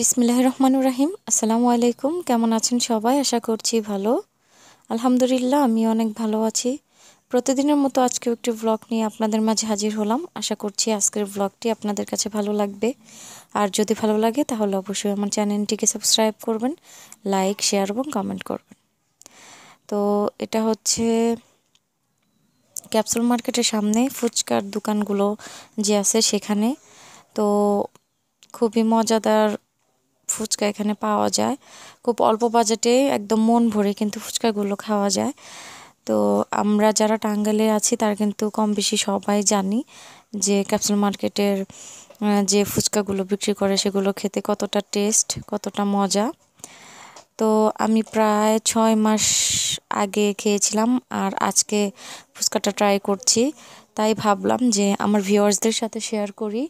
বিসমিল্লাহ রহমানুর রাহিম আসসালামু আলাইকুম কেমন আছেন সবাই আশা করছি ভালো আলহামদুলিল্লাহ আমি অনেক ভালো আছি প্রতিদিনের মতো আজকেও একটি ব্লগ নিয়ে আপনাদের মাঝে হাজির হলাম আশা করছি আজকের ব্লগটি আপনাদের কাছে ভালো লাগবে আর যদি ভালো লাগে তাহলে অবশ্যই আমার চ্যানেলটিকে সাবস্ক্রাইব করবেন লাইক শেয়ার এবং কমেন্ট করবেন তো এটা হচ্ছে ক্যাপসুল মার্কেটের সামনে ফুচকার দোকানগুলো যে আছে সেখানে তো খুবই মজাদার ফুচকা এখানে পাওয়া যায় খুব অল্প বাজেটে একদম মন ভরে কিন্তু ফুচকাগুলো খাওয়া যায় তো আমরা যারা টাঙ্গালে আছি তার কিন্তু কম বেশি সবাই জানি যে ক্যাপসুল মার্কেটের যে ফুচকাগুলো বিক্রি করে সেগুলো খেতে কতটা টেস্ট কতটা মজা তো আমি প্রায় ছয় মাস আগে খেয়েছিলাম আর আজকে ফুচকাটা ট্রাই করছি তাই ভাবলাম যে আমার ভিউয়ার্সদের সাথে শেয়ার করি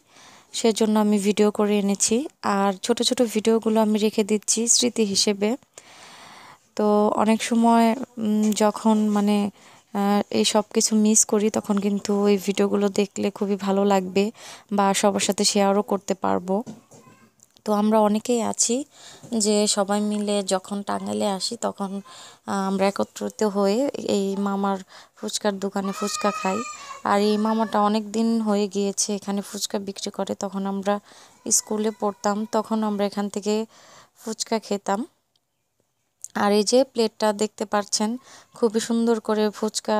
সেজন্য আমি ভিডিও করে এনেছি আর ছোট ছোট ভিডিওগুলো আমি রেখে দিচ্ছি স্মৃতি হিসেবে তো অনেক সময় যখন মানে এই সব কিছু মিস করি তখন কিন্তু এই ভিডিওগুলো দেখলে খুবই ভালো লাগবে বা সবার সাথে শেয়ারও করতে পারবো তো আমরা অনেকেই আছি যে সবাই মিলে যখন টাঙ্গাইলে আসি তখন আমরা একত্রিত হয়ে এই মামার ফুচকার দোকানে ফুচকা খাই আর এই মামাটা অনেক দিন হয়ে গিয়েছে এখানে ফুচকা বিক্রি করে তখন আমরা স্কুলে পড়তাম তখন আমরা এখান থেকে ফুচকা খেতাম আর এই যে প্লেটটা দেখতে পাচ্ছেন খুবই সুন্দর করে ফুচকা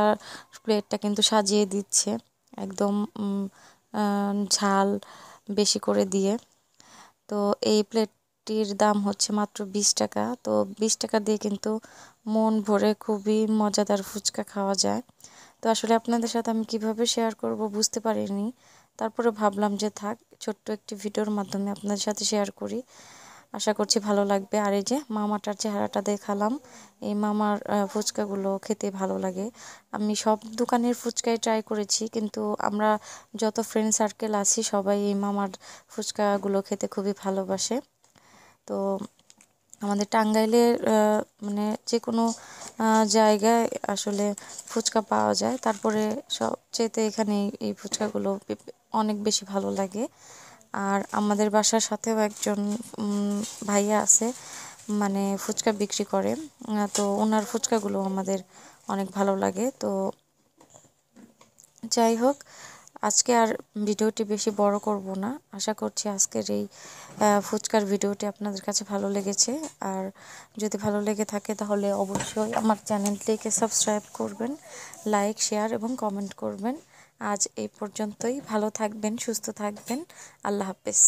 প্লেটটা কিন্তু সাজিয়ে দিচ্ছে একদম ঝাল বেশি করে দিয়ে তো এই প্লেটটির দাম হচ্ছে মাত্র বিশ টাকা তো বিশ টাকা দিয়ে কিন্তু মন ভরে খুবই মজাদার ফুচকা খাওয়া যায় তো আসলে আপনাদের সাথে আমি কিভাবে শেয়ার করব বুঝতে পারিনি তারপরে ভাবলাম যে থাক ছোট্ট একটি ভিডিওর মাধ্যমে আপনাদের সাথে শেয়ার করি আশা করছি ভালো লাগবে আর এই যে মামাটার চেহারাটা দেখালাম এই মামার ফুচকাগুলো খেতে ভালো লাগে আমি সব দোকানের ফুচকাই ট্রাই করেছি কিন্তু আমরা যত ফ্রেন্ড সার্কেল আছি সবাই এই মামার ফুচকাগুলো খেতে খুবই ভালোবাসে তো আমাদের টাঙ্গাইলের মানে যে কোনো জায়গায় আসলে ফুচকা পাওয়া যায় তারপরে সবচেয়েতে এখানে এই ফুচকাগুলো অনেক বেশি ভালো লাগে আর আমাদের বাসার সাথেও একজন ভাইয়া আছে মানে ফুচকা বিক্রি করে তো ওনার ফুচকাগুলো আমাদের অনেক ভালো লাগে তো যাই হোক আজকে আর ভিডিওটি বেশি বড় করব না আশা করছি আজকের এই ফুচকার ভিডিওটি আপনাদের কাছে ভালো লেগেছে আর যদি ভালো লেগে থাকে তাহলে অবশ্যই আমার চ্যানেলটিকে সাবস্ক্রাইব করবেন লাইক শেয়ার এবং কমেন্ট করবেন আজ এই পর্যন্তই ভালো থাকবেন সুস্থ থাকবেন আল্লাহ হাফেজ